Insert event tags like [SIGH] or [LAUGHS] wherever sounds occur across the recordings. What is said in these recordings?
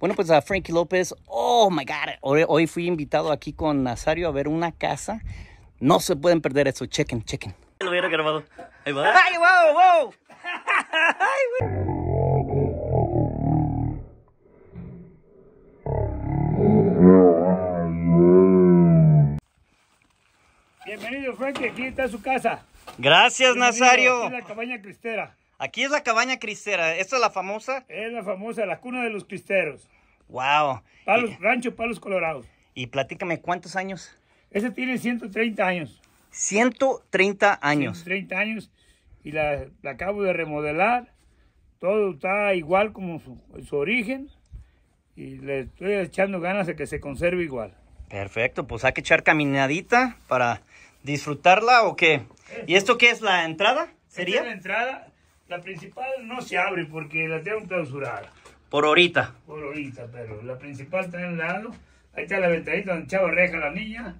Bueno, pues a Frankie López, oh my God, hoy, fui invitado aquí con Nazario a ver una casa. No se pueden perder eso, chequen, chequen. Lo hubiera grabado. Ahí va. ¡Ay, wow, wow! ¡Ay, Bienvenido, Frankie. Aquí está su casa. Gracias, Nazario. Aquí la cabaña cristera. Aquí es la cabaña cristera. ¿Esta es la famosa? Es la famosa, la cuna de los cristeros. Wow. Palos, rancho Palos Colorados. Y platícame, ¿cuántos años? Ese tiene 130 años. 130 años. 130 años. Y la, acabo de remodelar. Todo está igual como su, origen. Y le estoy echando ganas de que se conserve igual. Perfecto, pues hay que echar caminadita para disfrutarla o qué. ¿Y esto qué es la entrada? ¿Sería? es la entrada la principal no se abre porque la tengo clausurada. Por ahorita. Por ahorita, pero la principal está en el lado. Ahí está la ventanita donde Chavo reja la niña.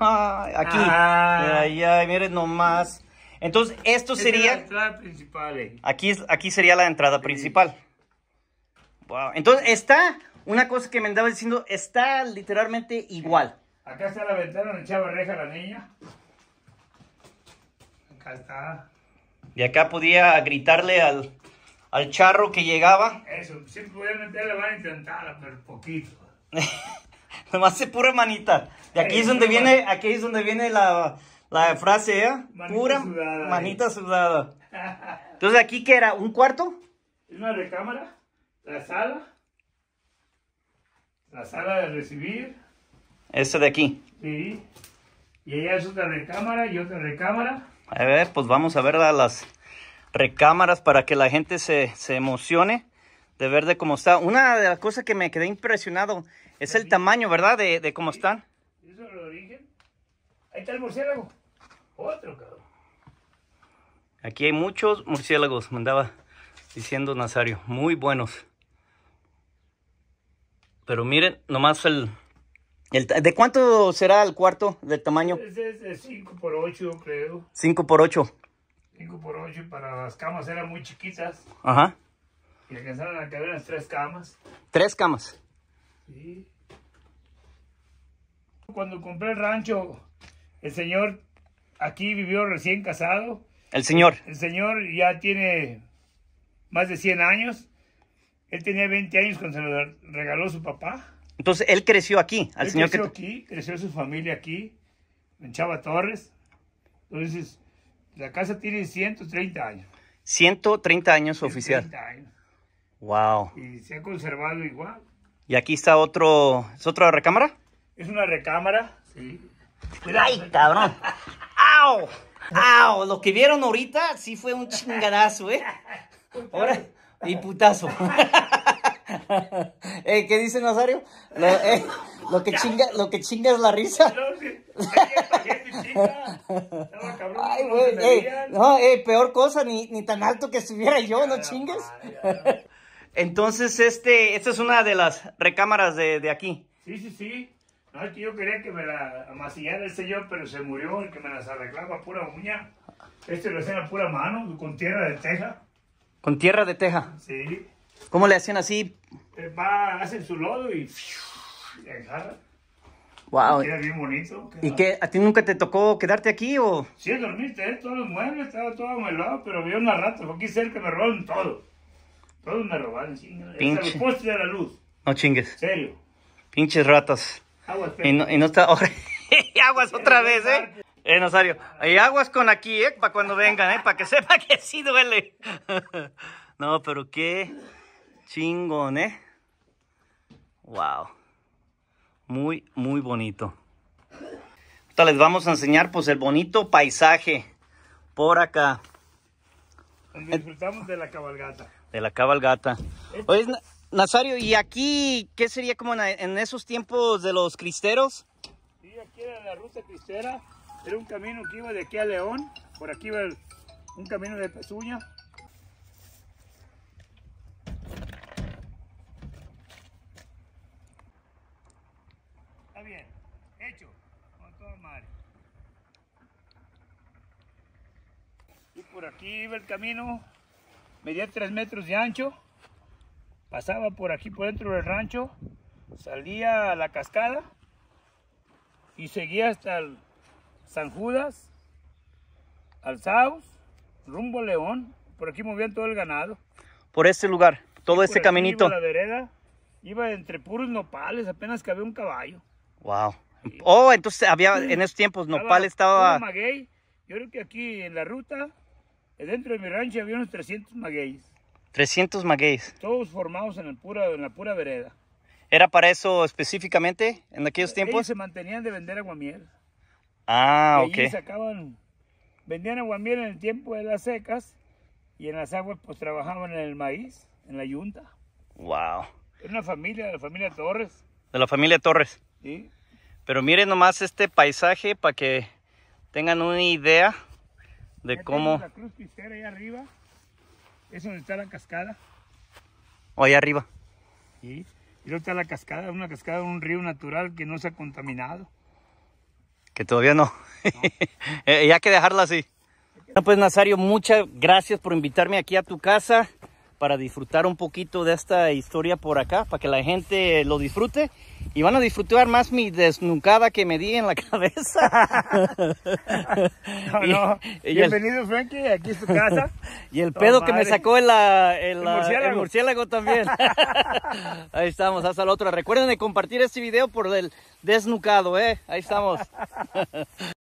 Ah, aquí. Ah. Ay, ay, miren nomás. Entonces, esto Esta sería. Es la entrada principal. Eh. Aquí, aquí sería la entrada principal. Wow. Entonces, está. Una cosa que me andaba diciendo, está literalmente igual. Acá está la ventana donde Chavo reja la niña. Acá está. De acá podía gritarle al, al charro que llegaba. Eso, siempre le meterle van a intentar pero poquito. [LAUGHS] Nomás es pura manita. De aquí es donde viene, aquí es donde viene la, la frase, ¿eh? pura manita sudada. [LAUGHS] Entonces, ¿aquí qué era? ¿Un cuarto? Una recámara, la sala, la sala de recibir. Esta de aquí. Sí. Y allá es otra recámara y otra recámara. A ver, pues vamos a ver las recámaras para que la gente se, se emocione de ver de cómo está. Una de las cosas que me quedé impresionado es el tamaño, ¿verdad? De, cómo están. Eso es el origen. Ahí está el murciélago. Otro, cabrón. Aquí hay muchos murciélagos, me andaba diciendo Nazario. Muy buenos. Pero miren, nomás el, ¿De cuánto será el cuarto de tamaño? Es de 5 por 8, creo. 5 por 8. 5 por 8 para las camas eran muy chiquitas. Ajá. Y alcanzaron a caber las tres camas. ¿Tres camas? Sí. Cuando compré el rancho, el señor aquí vivió recién casado. El señor. El señor ya tiene más de 100 años. Él tenía 20 años cuando se lo regaló su papá. Entonces, él creció aquí. Al él señor creció aquí, creció su familia aquí, en Chava Torres. Entonces, la casa tiene 130 años. 130 años oficial. 130 años. Wow. Y se ha conservado igual. Y aquí está otro, ¿es otra recámara? Es una recámara, sí. ¡Ay, cabrón! ¡Au! ¡Au! Lo que vieron ahorita sí fue un chingadazo, ¿eh? [LAUGHS] Ahora, y putazo. [LAUGHS] [LAUGHS] Eh, ¿Qué dice Nazario? Lo, eh, que chinga, lo que es la risa. Ay, güey, no, peor cosa, ni, ni tan alto que estuviera yo, no chingues. Entonces, este, esta es una de las recámaras de, de aquí. Sí, sí, sí. No, yo quería que me la amasillara el este señor, pero se murió Y que me las arreglaba pura uña. Este lo hacía a pura mano, con tierra de teja. ¿Con tierra de teja? Sí. ¿Cómo le hacían así? Eh, va, hacen su lodo y, Wow. Y bien bonito. ¿Y qué? ¿A ti nunca te tocó quedarte aquí o...? Sí, dormiste, eh, todos los muebles, estaba todo lado, pero había una rata, fue aquí que me robaron todo. Todos me robaron, Pinche. los de la luz. No chingues. Serio. Pinches ratas. Aguas, y y está... [LAUGHS] aguas otra vez, ¿eh? Eh, Nazario, y aguas con aquí, ¿eh? Para cuando vengan, ¿eh? Para que [LAUGHS] sepa que sí duele. [LAUGHS] no, pero qué... Chingón, ¿eh? Wow. Muy, muy bonito. les vamos a enseñar pues el bonito paisaje por acá. Disfrutamos de la cabalgata. De la cabalgata. Eh. Oye, Nazario, ¿y aquí qué sería como en esos tiempos de los cristeros? Sí, aquí era la ruta cristera. Era un camino que iba de aquí a León. Por aquí iba un camino de Pezuña bien. Hecho. Con Y por aquí iba el camino. Medía 3 metros de ancho. Pasaba por aquí, por dentro del rancho. Salía a la cascada. Y seguía hasta San Judas. Al Saus. Rumbo León. Por aquí movían todo el ganado. Por este lugar. Todo este caminito. Iba la vereda. Iba entre puros nopales. Apenas cabía un caballo. Wow. Oh, entonces había en esos tiempos nopal estaba. Yo creo que aquí en la ruta, dentro de mi rancho había unos 300 magueyes. 300 magueyes. Todos formados en, el pura, en la pura vereda. ¿Era para eso específicamente en aquellos eh, tiempos? Ellos se mantenían de vender aguamiel. Ah, y ok. sacaban, vendían aguamiel en el tiempo de las secas y en las aguas pues trabajaban en el maíz, en la yunta. Wow. Era una familia, de la familia Torres. De la familia Torres. Pero miren nomás este paisaje para que tengan una idea de cómo... La cruz pistera ahí arriba, es donde está la cascada. O allá arriba. y luego está la cascada, una cascada, un río natural que no se ha contaminado. Que todavía no. [LAUGHS] Eh, hay que dejarla así. pues Nazario, muchas gracias por invitarme aquí a tu casa para disfrutar un poquito de esta historia por acá, para que la gente lo disfrute y van a disfrutar más mi desnucada que me di en la [LAUGHS] cabeza. [LAUGHS] no, Bienvenido, Frankie, aquí es tu casa. [LAUGHS] Y el pedo que me sacó el, murciélago. también. Ahí estamos, hasta la otra. Recuerden de compartir este video por el desnucado, ¿eh? Ahí estamos.